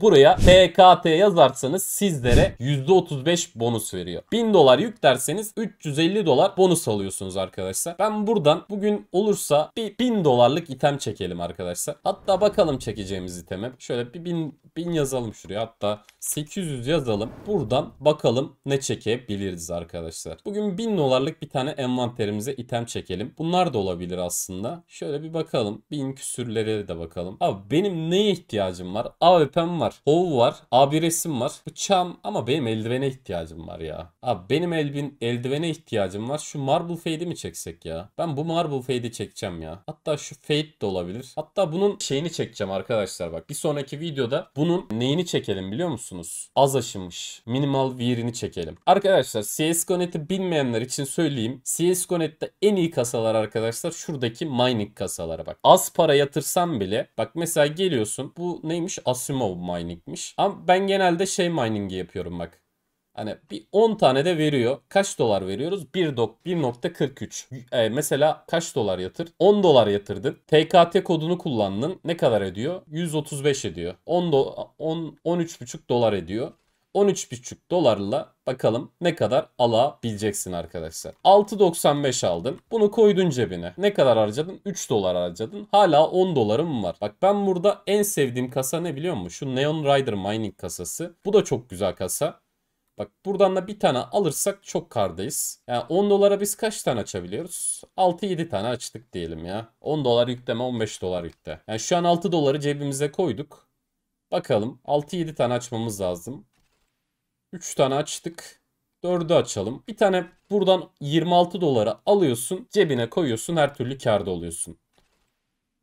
buraya PKT yazarsanız sizlere %35 bonus veriyor. 1000 dolar yüklerseniz 350 dolar bonus alıyorsunuz arkadaşlar. Ben buradan bugün olursa bir 1000 dolarlık item çekelim arkadaşlar. Hatta bakalım çekeceğimiz iteme. Şöyle bir 1000, 1000 yazalım şuraya hatta 800 yazalım. Buradan bakalım ne çekebiliriz arkadaşlar. Bugün 1000 dolarlık bir tane envanterimize item çekelim. Bunlar da olabilir aslında. Şöyle bir bakalım. 1000 küsürlere de bakalım. Abi benim neye ihtiyacım var? AWP'm Bıçağım var. Hov var. Abiresim var. Bıçağım ama benim eldivene ihtiyacım var ya. Abi benim elbin, eldivene ihtiyacım var. Şu Marble Fade'i mi çeksek ya? Ben bu Marble Fade'i çekeceğim ya. Hatta şu Fade de olabilir. Hatta bunun şeyini çekeceğim arkadaşlar bak. Bir sonraki videoda bunun neyini çekelim biliyor musunuz? Az aşımış. Minimal Wear'ini çekelim. Arkadaşlar CSGO.net'i bilmeyenler için söyleyeyim. CSGO.net'te en iyi kasalar arkadaşlar şuradaki mining kasalara bak. Az para yatırsam bile bak mesela geliyorsun bu neymiş Asimov miningmiş. Ama ben genelde şey miningi yapıyorum bak. Hani bir 10 tane de veriyor. Kaç dolar veriyoruz? 1.43. E, ee, mesela kaç dolar yatır? 10 dolar yatırdın. TKT kodunu kullandın. Ne kadar ediyor? 135 ediyor. 10 do 10 13,5 dolar ediyor. 13,5 dolarla bakalım ne kadar alabileceksin arkadaşlar. 6.95 aldın. Bunu koydun cebine. Ne kadar harcadın? 3 dolar harcadın. Hala 10 dolarım var. Bak ben burada en sevdiğim kasa ne biliyor musun? Şu Neon Rider Mining kasası. Bu da çok güzel kasa. Bak buradan da bir tane alırsak çok kardayız. Yani 10 dolara biz kaç tane açabiliyoruz? 6-7 tane açtık diyelim ya. 10 dolar yükleme 15 dolar yükle. Yani şu an 6 doları cebimize koyduk. Bakalım 6-7 tane açmamız lazım. 3 tane açtık. 4'ü açalım. Bir tane buradan 26 dolara alıyorsun. Cebine koyuyorsun. Her türlü karda oluyorsun.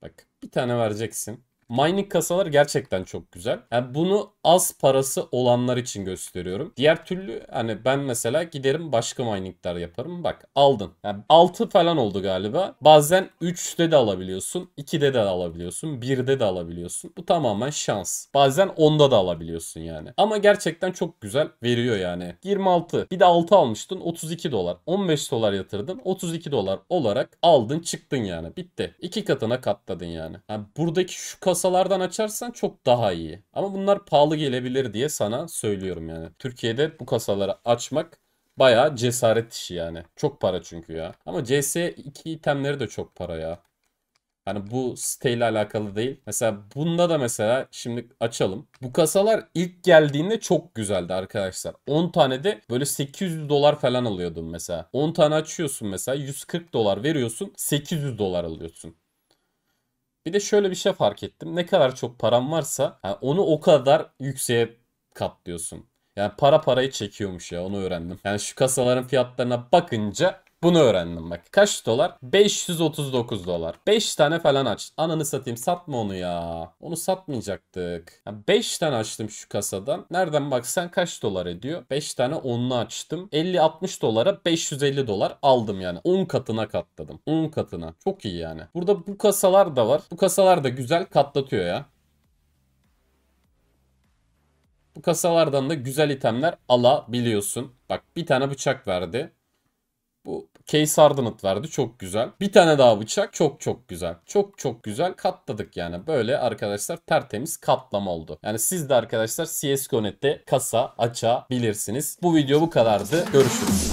Bak bir tane vereceksin. Mining kasalar gerçekten çok güzel. Yani bunu az parası olanlar için gösteriyorum. Diğer türlü hani ben mesela giderim başka miningler yaparım. Bak aldın. Yani 6 falan oldu galiba. Bazen 3'te de alabiliyorsun. 2'de de alabiliyorsun. 1'de de alabiliyorsun. Bu tamamen şans. Bazen 10'da da alabiliyorsun yani. Ama gerçekten çok güzel veriyor yani. 26. Bir de 6 almıştın 32 dolar. 15 dolar yatırdın 32 dolar olarak aldın çıktın yani. Bitti. 2 katına katladın yani. yani buradaki şu kasalardan açarsan çok daha iyi. Ama bunlar pahalı gelebilir diye sana söylüyorum yani. Türkiye'de bu kasaları açmak bayağı cesaret işi yani. Çok para çünkü ya. Ama CS2 itemleri de çok para ya. Yani bu siteyle alakalı değil. Mesela bunda da mesela şimdi açalım. Bu kasalar ilk geldiğinde çok güzeldi arkadaşlar. 10 tane de böyle 800 dolar falan alıyordum mesela. 10 tane açıyorsun mesela 140 dolar veriyorsun 800 dolar alıyorsun. Bir de şöyle bir şey fark ettim. Ne kadar çok param varsa yani onu o kadar yükseğe katlıyorsun. Yani para parayı çekiyormuş ya onu öğrendim. Yani şu kasaların fiyatlarına bakınca bunu öğrendim bak. Kaç dolar? 539 dolar. 5 tane falan aç. Ananı satayım satma onu ya. Onu satmayacaktık. 5 tane açtım şu kasadan. Nereden baksan kaç dolar ediyor? 5 tane 10'lu açtım. 50-60 dolara 550 dolar aldım yani. 10 katına katladım. 10 katına. Çok iyi yani. Burada bu kasalar da var. Bu kasalar da güzel katlatıyor ya. Bu kasalardan da güzel itemler alabiliyorsun. Bak bir tane bıçak verdi. Bu Case Hardened verdi. Çok güzel. Bir tane daha bıçak. Çok çok güzel. Çok çok güzel. Katladık yani. Böyle arkadaşlar tertemiz katlama oldu. Yani siz de arkadaşlar CSGO.net'te kasa açabilirsiniz. Bu video bu kadardı. Görüşürüz.